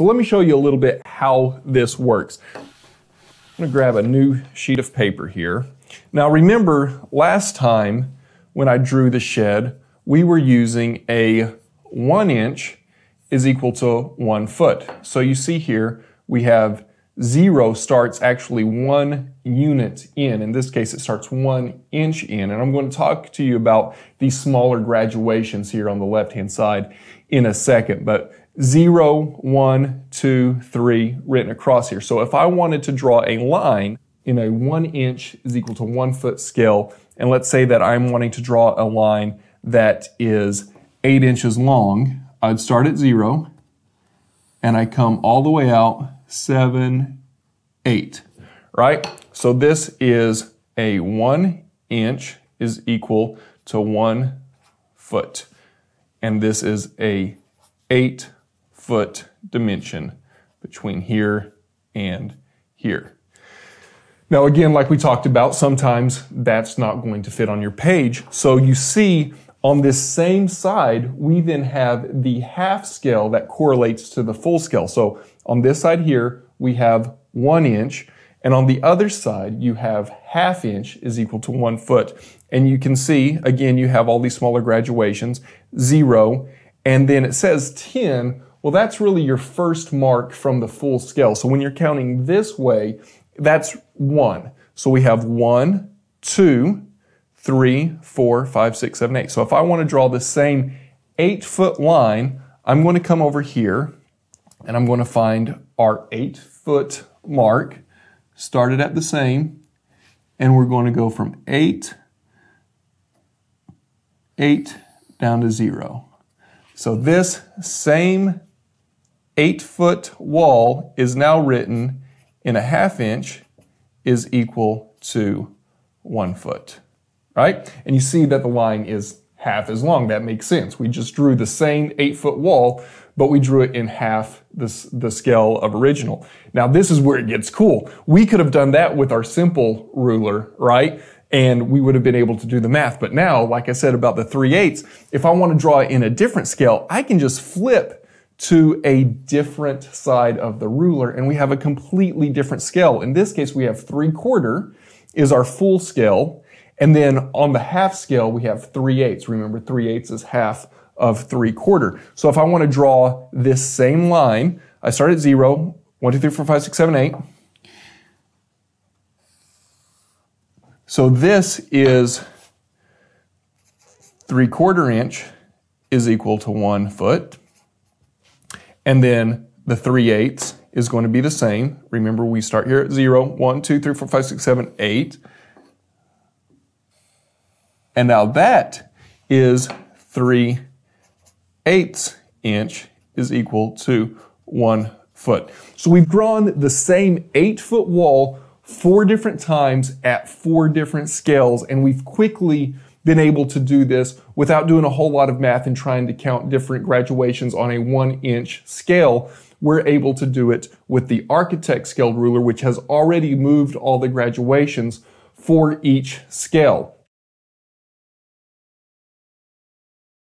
So let me show you a little bit how this works. I'm gonna grab a new sheet of paper here. Now remember, last time when I drew the shed, we were using a one inch is equal to one foot. So you see here, we have zero starts actually one unit in. In this case, it starts one inch in. And I'm going to talk to you about these smaller graduations here on the left-hand side in a second. But zero, one, two, three written across here. So if I wanted to draw a line in a one inch is equal to one foot scale, and let's say that I'm wanting to draw a line that is eight inches long, I'd start at zero, and I come all the way out seven, eight, right? So this is a one inch is equal to one foot. And this is a eight foot dimension between here and here. Now again, like we talked about, sometimes that's not going to fit on your page. So you see on this same side, we then have the half scale that correlates to the full scale. So on this side here, we have one inch. And on the other side, you have half inch is equal to one foot. And you can see, again, you have all these smaller graduations, zero, and then it says 10. Well, that's really your first mark from the full scale. So when you're counting this way, that's one. So we have one, two, three, four, five, six, seven, eight. So if I want to draw the same eight foot line, I'm going to come over here and I'm going to find our eight foot mark, start it at the same, and we're going to go from eight, eight down to zero. So this same eight foot wall is now written in a half inch is equal to one foot, right? And you see that the line is half as long. That makes sense. We just drew the same eight foot wall, but we drew it in half the, the scale of original. Now, this is where it gets cool. We could have done that with our simple ruler, right? And we would have been able to do the math. But now, like I said about the 3 eighths, if I want to draw in a different scale, I can just flip to a different side of the ruler and we have a completely different scale. In this case, we have three quarter is our full scale and then on the half scale, we have 3 eighths. Remember, 3 eighths is half of 3 quarter. So if I want to draw this same line, I start at 0, 1, 2, 3, 4, 5, 6, 7, 8. So this is 3 quarter inch is equal to 1 foot. And then the 3 eighths is going to be the same. Remember, we start here at 0, 1, 2, 4, 5, 6, 7, 8. And now that is 3 eighths inch is equal to 1 foot. So we've drawn the same 8 foot wall four different times at four different scales, and we've quickly been able to do this without doing a whole lot of math and trying to count different graduations on a one inch scale. We're able to do it with the architect scale ruler, which has already moved all the graduations for each scale.